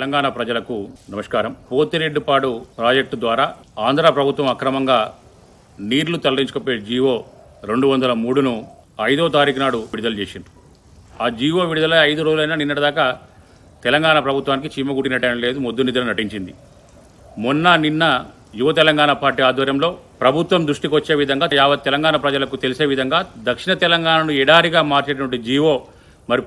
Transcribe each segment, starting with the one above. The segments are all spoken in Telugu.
తెలంగాణ ప్రజలకు నమస్కారం పోతిరెడ్డిపాడు ప్రాజెక్టు ద్వారా ఆంధ్ర ప్రభుత్వం అక్రమంగా నీర్లు తరలించుకుపోయే జీవో రెండు వందల మూడును ఐదో తారీఖు నాడు విడుదల చేసింది ఆ జీవో విడుదల ఐదు రోజులైనా నిన్నటిదాకా తెలంగాణ ప్రభుత్వానికి చీమగుట్టినట్టేం లేదు మొద్దు నిద్ర నటించింది మొన్న నిన్న యువ తెలంగాణ పార్టీ ఆధ్వర్యంలో ప్రభుత్వం దృష్టికి వచ్చే విధంగా యావత్ తెలంగాణ ప్రజలకు తెలిసే విధంగా దక్షిణ తెలంగాణను ఎడారిగా మార్చేటువంటి జీవో మరి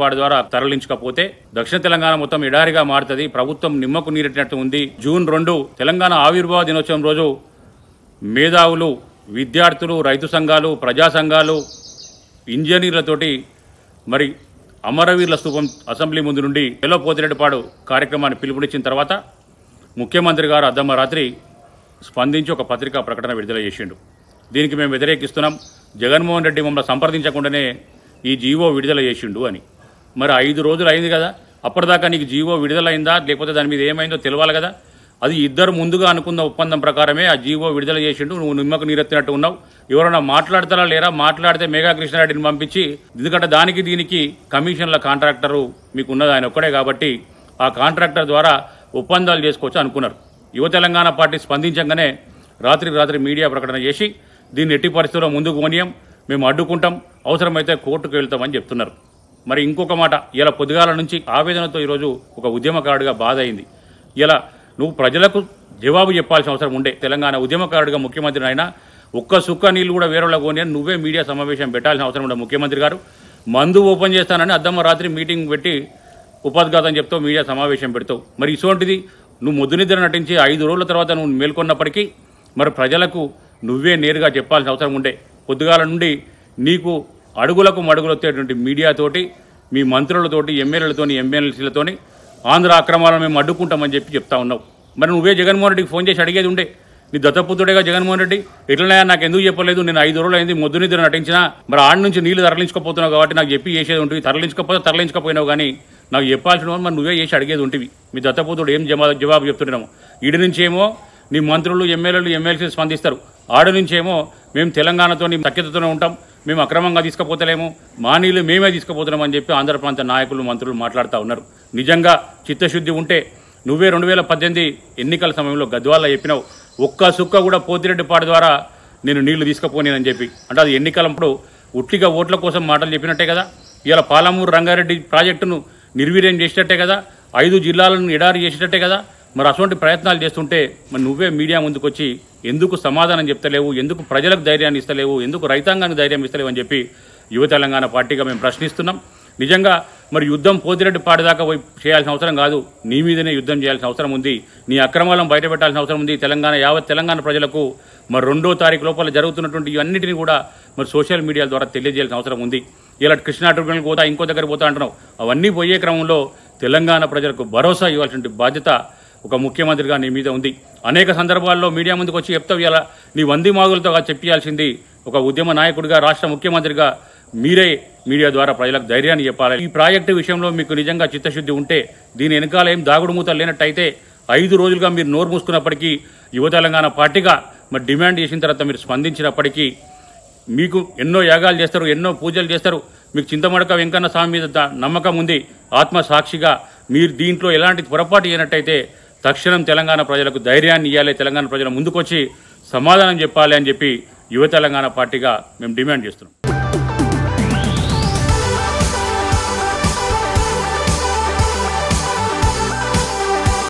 పాడు ద్వారా తరలించకపోతే దక్షిణ తెలంగాణ మొత్తం ఎడారిగా మారుతుంది ప్రభుత్వం నిమ్మకు నీరెట్టినట్టు ఉంది జూన్ రెండు తెలంగాణ ఆవిర్భావ దినోత్సవం రోజు మేధావులు విద్యార్థులు రైతు సంఘాలు ప్రజా సంఘాలు ఇంజనీర్లతోటి మరి అమరవీరుల స్థూపం అసెంబ్లీ ముందు నుండి ఎలో పోతిరెడ్డిపాడు కార్యక్రమాన్ని పిలుపునిచ్చిన తర్వాత ముఖ్యమంత్రి గారు అద్దమ్మ రాత్రి స్పందించి ఒక పత్రికా ప్రకటన విడుదల చేసిండు దీనికి మేము వ్యతిరేకిస్తున్నాం జగన్మోహన్ రెడ్డి మమ్మల్ని సంప్రదించకుండానే ఈ జీవో విడుదల చేసిండు అని మరి ఐదు రోజులు అయింది కదా అప్పటిదాకా నీకు జీవో విడుదలైందా లేకపోతే దాని మీద ఏమైందో తెలియాలి కదా అది ఇద్దరు ముందుగా అనుకున్న ఒప్పందం ప్రకారమే ఆ జీవో విడుదల చేసిండు నువ్వు నిమ్మకు నీరెత్తినట్టు ఉన్నావు ఎవరైనా మాట్లాడతారా లేరా మాట్లాడితే మేఘా కృష్ణారెడ్డిని పంపించి ఎందుకంటే దానికి దీనికి కమిషన్ల కాంట్రాక్టరు మీకు ఉన్నది ఆయన ఒక్కడే కాబట్టి ఆ కాంట్రాక్టర్ ద్వారా ఒప్పందాలు చేసుకోవచ్చు అనుకున్నారు యువ తెలంగాణ పార్టీ స్పందించగానే రాత్రికి రాత్రి మీడియా ప్రకటన చేసి దీన్ని ఎట్టి పరిస్థితుల్లో ముందుకు పోనీయం మేము అడ్డుకుంటాం అవసరమైతే కోర్టుకు వెళ్తామని చెప్తున్నారు మరి ఇంకొక మాట ఇలా పొద్దుగాల నుంచి ఆవేదనతో ఈరోజు ఒక ఉద్యమకారుడిగా బాధ అయింది ఇలా నువ్వు ప్రజలకు జవాబు చెప్పాల్సిన అవసరం ఉండే తెలంగాణ ఉద్యమకారుడిగా ముఖ్యమంత్రి అయినా ఒక్క సుక్క నీళ్ళు కూడా వేరేలా కొని నువ్వే మీడియా సమావేశం పెట్టాల్సిన అవసరం ఉండే ముఖ్యమంత్రి గారు మందు ఓపెన్ చేస్తానని అర్ధమ్మ రాత్రి మీటింగ్ పెట్టి ఉపాధిఘాతం చెప్తావు మీడియా సమావేశం పెడతావు మరి ఇటువంటిది నువ్వు ముద్దునిద్ర నటించి ఐదు రోజుల తర్వాత నువ్వు మేల్కొన్నప్పటికీ మరి ప్రజలకు నువ్వే నేరుగా చెప్పాల్సిన అవసరం ఉండే పొద్దుగాల నుండి నీకు అడుగులకు మడుగులు వచ్చేటువంటి మీడియాతోటి మీ మంత్రులతోటి ఎమ్మెల్యేలతోని ఎమ్మెల్సీలతోని ఆంధ్ర అక్రమాలను మేము అడ్డుకుంటామని చెప్పి చెప్తా ఉన్నావు మరి నువ్వే జగన్మోహన్ రెడ్డికి ఫోన్ చేసి అడిగేది ఉండే నీ దత్తపుత్రుడేగా జగన్మోహన్ రెడ్డి ఇట్లనే నాకు ఎందుకు చెప్పలేదు నేను ఐదు రోజులు అయింది మొద్దు నిద్ర నటించినా మరి ఆడ నుంచి నీళ్లు తరలించుకోపోతున్నావు కాబట్టి నాకు చెప్పి చేసేది ఉంటుంది తరలించకపోతే తరలించకపోయినావు కానీ నాకు చెప్పాల్సిన మరి నువ్వే చేసి అడిగేది ఉంటివి మీ దత్తపుత్రుడు ఏం జవాబు చెప్తున్నాము ఇడి నుంచేమో నీ మంత్రులు ఎమ్మెల్యేలు ఎమ్మెల్సీలు స్పందిస్తారు ఆడ నుంచేమో మేము తెలంగాణతో సఖ్యతతోనే ఉంటాం మేము అక్రమంగా తీసుకుపోతలేము మానీలు మేమే తీసుకుపోతున్నాం అని చెప్పి ఆంధ్ర ప్రాంత నాయకులు మంత్రులు మాట్లాడుతూ ఉన్నారు నిజంగా చిత్తశుద్ధి ఉంటే నువ్వే రెండు వేల పద్దెనిమిది ఎన్నికల సమయంలో గద్వాల్లో చెప్పినావు ఒక్క సుక్క కూడా పోతిరెడ్డిపాడు ద్వారా నేను నీళ్లు తీసుకుపోనేనని చెప్పి అంటే అది ఎన్నికలప్పుడు ఉట్టిగా ఓట్ల కోసం మాటలు చెప్పినట్టే కదా ఇలా పాలమూరు రంగారెడ్డి ప్రాజెక్టును నిర్వీర్యం చేసినట్టే కదా ఐదు జిల్లాలను ఎడారి చేసినట్టే కదా మరి అటువంటి ప్రయత్నాలు చేస్తుంటే మరి నువ్వే మీడియా ముందుకు వచ్చి ఎందుకు సమాధానం చెప్తలేవు ఎందుకు ప్రజలకు ధైర్యాన్ని ఇస్తలేవు ఎందుకు రైతాంగానికి ధైర్యం ఇస్తలేవు అని చెప్పి యువ తెలంగాణ పార్టీగా మేము ప్రశ్నిస్తున్నాం నిజంగా మరి యుద్ధం పోతిరెడ్డి పాడిదాకా పోయి చేయాల్సిన అవసరం కాదు నీ మీదనే యుద్ధం చేయాల్సిన అవసరం ఉంది నీ అక్రమాలను బయటపెట్టాల్సిన అవసరం ఉంది తెలంగాణ యావత్ తెలంగాణ ప్రజలకు మరి రెండో తారీఖు లోపల జరుగుతున్నటువంటి ఇవన్నిటిని కూడా మరి సోషల్ మీడియా ద్వారా తెలియజేయాల్సిన అవసరం ఉంది ఇలా కృష్ణా ట్రిబ్యునల్కి పోతా ఇంకో దగ్గర పోతా అంటున్నావు అవన్నీ పోయే క్రమంలో తెలంగాణ ప్రజలకు భరోసా ఇవ్వాల్సిన బాధ్యత ఒక ముఖ్యమంత్రిగా నీ మీద ఉంది అనేక సందర్భాల్లో మీడియా ముందుకు వచ్చి చెప్తావు ఇలా నీ వంది మాగులతో చెప్పాల్సింది ఒక ఉద్యమ నాయకుడిగా రాష్ట్ర ముఖ్యమంత్రిగా మీరే మీడియా ద్వారా ప్రజలకు ధైర్యాన్ని చెప్పాలి ఈ ప్రాజెక్టు విషయంలో మీకు నిజంగా చిత్తశుద్ధి ఉంటే దీని వెనకాల ఏం దాగుడుమూతలు లేనట్టయితే ఐదు రోజులుగా మీరు నోరు మూసుకున్నప్పటికీ యువ తెలంగాణ పార్టీగా మరి డిమాండ్ చేసిన తర్వాత మీరు స్పందించినప్పటికీ మీకు ఎన్నో యాగాలు చేస్తారు ఎన్నో పూజలు చేస్తారు మీకు చింతమడక వెంకన్న స్వామి మీద నమ్మకం ఉంది ఆత్మసాక్షిగా మీరు దీంట్లో ఎలాంటి పొరపాటు చేయనట్టయితే తక్షణం తెలంగాణ ప్రజలకు ధైర్యాన్ని ఇవ్వాలి తెలంగాణ ప్రజలు ముందుకొచ్చి సమాధానం చెప్పాలి అని చెప్పి యువ తెలంగాణ పార్టీగా మేము డిమాండ్ చేస్తున్నాం